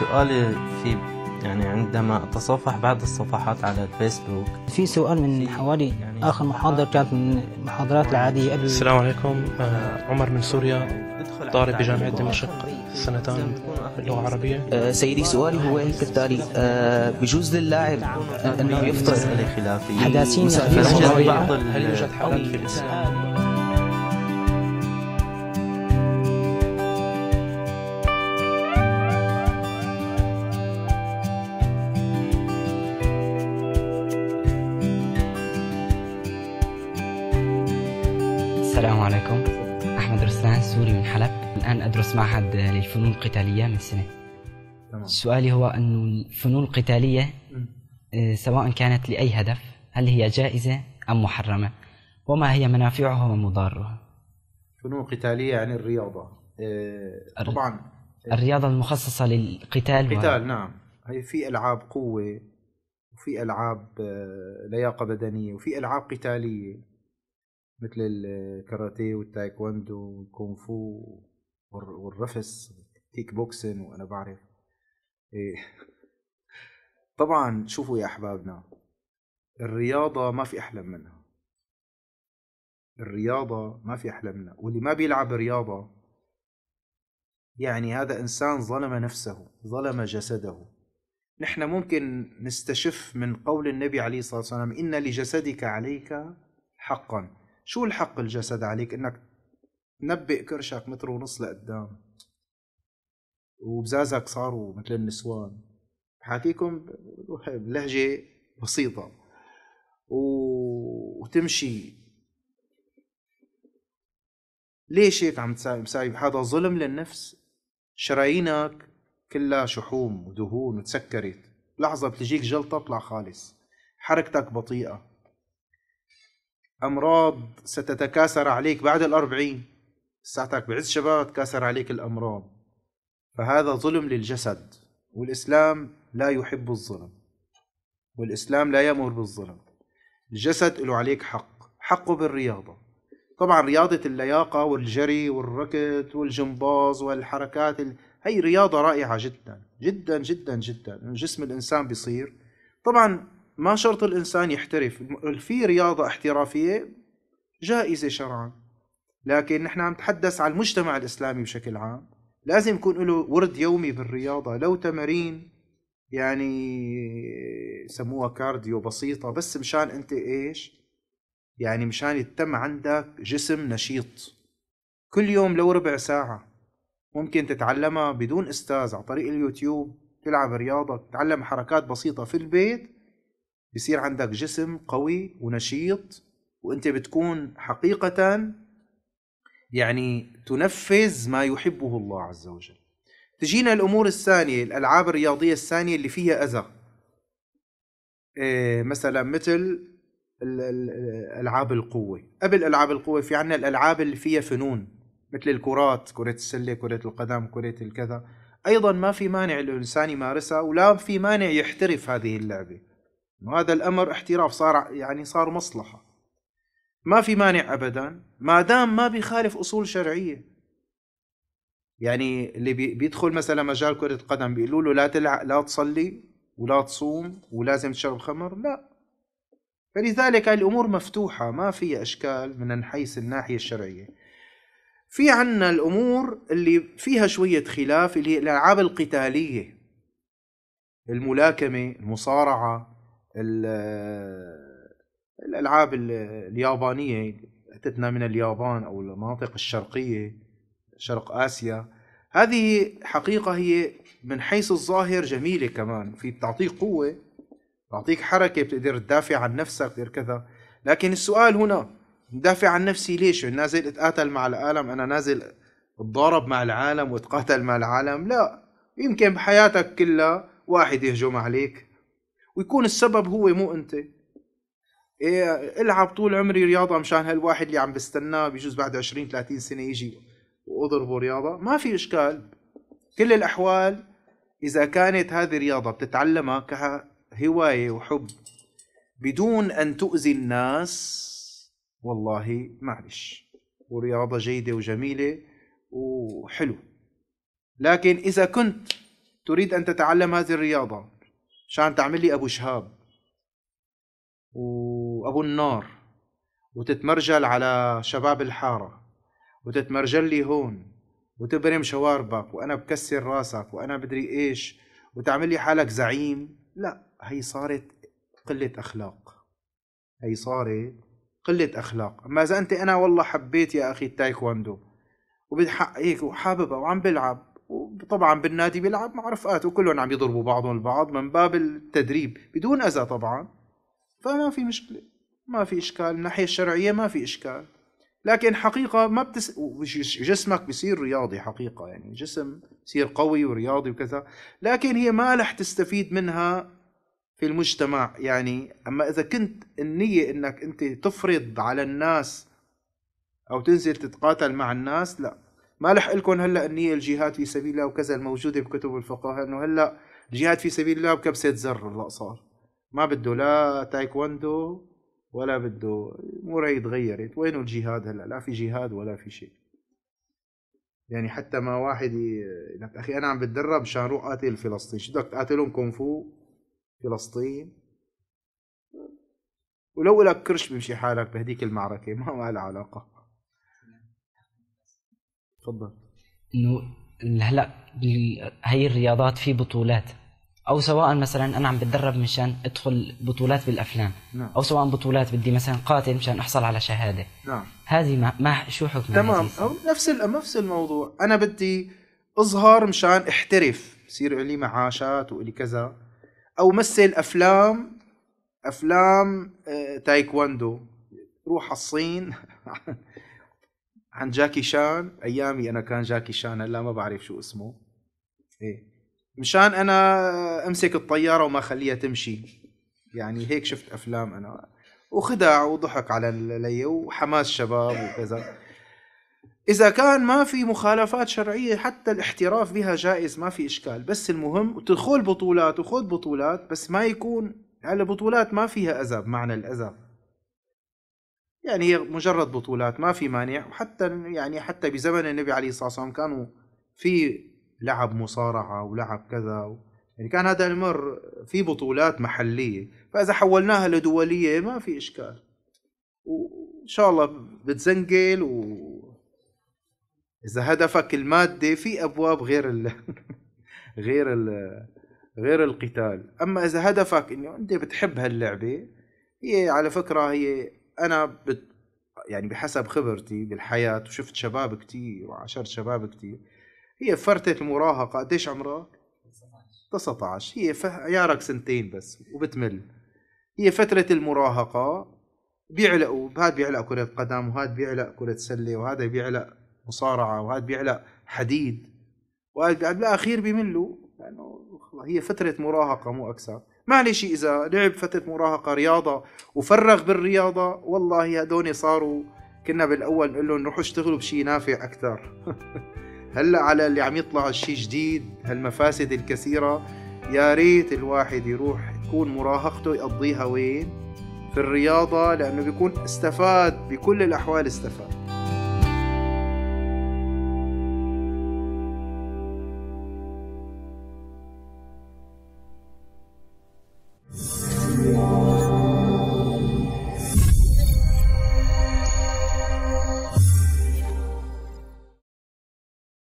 سؤالي في يعني عندما اتصفح بعض الصفحات على الفيسبوك في سؤال من حوالي يعني اخر محاضره كانت من المحاضرات العاديه قبل السلام عليكم آه عمر من سوريا طالب بجامعه دمشق سنتان اللغه العربيه آه سيدي سؤالي هو كالتالي آه بجوز للاعب نعم. انه نعم. يفطر خلافيه نعم. بعض هل يوجد حالات في الاسلام السلام عليكم أحمد رسلان سوري من حلب الآن أدرس معهد للفنون القتالية من سنة تمام. سؤالي هو أن الفنون القتالية آه، سواء كانت لأي هدف هل هي جائزة أم محرمة وما هي منافعها ومضارها فنون قتالية يعني الرياضة آه، طبعا الرياضة المخصصة للقتال القتال و... نعم هي في ألعاب قوة وفي ألعاب آه، لياقة بدنية وفي ألعاب قتالية مثل الكاراتيه والتايكواندو والكونغ فو والرفس كيك بوكسن وانا بعرف إيه. طبعا شوفوا يا احبابنا الرياضه ما في احلى منها الرياضه ما في احلى منها واللي ما بيلعب رياضه يعني هذا انسان ظلم نفسه ظلم جسده نحن ممكن نستشف من قول النبي عليه الصلاه والسلام ان لجسدك عليك حقا شو الحق الجسد عليك انك تنبئ كرشك متر ونص لقدام وبزازك صاروا مثل النسوان حاكيكم بلهجة بسيطة و... وتمشي ليش هيك عم تساوي هذا ظلم للنفس شرايينك كلها شحوم ودهون وتسكرت لحظة بتجيك جلطة طلع خالص حركتك بطيئة أمراض ستتكاثر عليك بعد الأربعين ساعتك بعز شباب تكاثر عليك الأمراض فهذا ظلم للجسد والإسلام لا يحب الظلم والإسلام لا يأمر بالظلم الجسد له عليك حق حقه بالرياضة طبعا رياضة اللياقة والجري والركض والجمباز والحركات ال... هي رياضة رائعة جدا جدا جدا جدا جسم الإنسان بيصير طبعا ما شرط الإنسان يحترف في رياضة احترافية جائزة شرعا لكن نحن عم نتحدث عن المجتمع الإسلامي بشكل عام لازم يكون له ورد يومي بالرياضة لو تمارين يعني سموها كارديو بسيطة بس مشان أنت إيش يعني مشان يتم عندك جسم نشيط كل يوم لو ربع ساعة ممكن تتعلمها بدون أستاذ عن طريق اليوتيوب تلعب رياضة تتعلم حركات بسيطة في البيت بيصير عندك جسم قوي ونشيط وانت بتكون حقيقة يعني تنفذ ما يحبه الله عز وجل تجينا الامور الثانية الالعاب الرياضية الثانية اللي فيها اذى إيه مثلا مثل الالعاب القوة قبل العاب القوة في عنا الالعاب اللي فيها فنون مثل الكرات كرة السلة كرة القدم كرة الكذا ايضا ما في مانع الانسان يمارسها ولا في مانع يحترف هذه اللعبة وهذا الأمر احتراف صار يعني صار مصلحة ما في مانع أبدا ما دام ما بيخالف أصول شرعية يعني اللي بيدخل مثلا مجال كرة قدم بيقولوا له لا تلعب لا تصلي ولا تصوم ولازم تشرب خمر لا فلذلك الأمور مفتوحة ما في أشكال من حيث الناحية الشرعية في عنا الأمور اللي فيها شوية خلاف اللي هي الألعاب القتالية الملاكمة المصارعة الالعاب اليابانيه اتتنا من اليابان او المناطق الشرقيه شرق اسيا هذه حقيقه هي من حيث الظاهر جميله كمان في تعطيك قوه تعطيك حركه بتقدر تدافع عن نفسك بتقدر كذا لكن السؤال هنا ندافع عن نفسي ليش نازل اتقاتل مع العالم انا نازل اتضارب مع العالم واتقاتل مع العالم لا يمكن بحياتك كلها واحد يهجم عليك ويكون السبب هو مو انت إيه العب طول عمري رياضه مشان هالواحد اللي عم بستناه بيجوز بعد 20 30 سنه يجي واضربه رياضه ما في اشكال كل الاحوال اذا كانت هذه رياضه بتتعلمها كهوايه وحب بدون ان تؤذي الناس والله معلش ورياضه جيده وجميله وحلو لكن اذا كنت تريد ان تتعلم هذه الرياضه مشان تعمل لي ابو شهاب وابو النار وتتمرجل على شباب الحارة وتتمرجل لي هون وتبرم شواربك وانا بكسر راسك وانا بدري ايش وتعمل لي حالك زعيم لا هي صارت قلة اخلاق هي صارت قلة اخلاق اما اذا انت انا والله حبيت يا اخي التايكواندو وبالحق هيك وحاببها وعم بلعب وطبعا بالنادي بيلعب مع رفقاته وكلهم عم يضربوا بعضهم البعض من باب التدريب بدون اذى طبعا فما في مشكله ما في اشكال من الناحيه الشرعيه ما في اشكال لكن حقيقه ما بتس جسمك بصير رياضي حقيقه يعني جسم بصير قوي ورياضي وكذا لكن هي ما رح تستفيد منها في المجتمع يعني اما اذا كنت النيه انك انت تفرض على الناس او تنزل تتقاتل مع الناس لا ما لح لكم هلا النيه الجهاد في سبيل الله وكذا الموجوده بكتب الفقهاء انه هلا الجهاد في سبيل الله بكبسه زر هلا صار ما بده لا تايكوندو ولا بده امور هي تغيرت وينه الجهاد هلا لا في جهاد ولا في شيء يعني حتى ما واحد لك اخي انا عم بتدرب مشان اروح قاتل فلسطين شو بدك تقاتلهم كونفو فلسطين ولو لك كرش بمشي حالك بهديك المعركه ما ما لها علاقه تفضل انه هلا هي الرياضات في بطولات او سواء مثلا انا عم بتدرب مشان ادخل بطولات بالافلام نعم. او سواء بطولات بدي مثلا قاتل مشان احصل على شهاده نعم هذه ما, ما شو حكمها تمام أو نفس نفس الموضوع انا بدي اظهر مشان احترف بصير لي معاشات والي كذا او مثل افلام افلام آه، تايكوندو روح على الصين عن جاكي شان ايامي انا كان جاكي شان هلا ما بعرف شو اسمه ايه مشان انا امسك الطياره وما اخليها تمشي يعني هيك شفت افلام انا وخدع وضحك على لي وحماس شباب وكذا اذا كان ما في مخالفات شرعيه حتى الاحتراف بها جائز ما في اشكال بس المهم تدخل بطولات وخذ بطولات بس ما يكون هلا بطولات ما فيها اذى بمعنى الاذى يعني هي مجرد بطولات ما في مانع وحتى يعني حتى بزمن النبي عليه الصلاه والسلام كانوا في لعب مصارعه ولعب كذا و... يعني كان هذا الامر في بطولات محليه فاذا حولناها لدوليه ما في اشكال وان شاء الله بتزنقل و اذا هدفك المادي في ابواب غير ال... غير ال... غير القتال اما اذا هدفك انه انت بتحب هاللعبه هي على فكره هي انا بت يعني بحسب خبرتي بالحياه وشفت شباب كثير وعاشرت شباب كثير هي فرتة المراهقه قديش عمرك؟ 19 19 هي ف... عيارك سنتين بس وبتمل هي فترة المراهقة بيعلقوا هذا بيعلق كرة قدم وهذا بيعلق كرة سلة وهذا بيعلق مصارعة وهذا بيعلق حديد وهذا بالأخير بيملوا لأنه يعني هي فترة مراهقة مو أكثر معلش اذا لعب فتره مراهقه رياضه وفرغ بالرياضه والله هدول صاروا كنا بالاول نقول لهم روحوا اشتغلوا بشيء نافع اكثر هلا على اللي عم يطلع شيء جديد هالمفاسد الكثيره يا ريت الواحد يروح تكون مراهقته يقضيها وين في الرياضة لأنه بيكون استفاد بكل الأحوال استفاد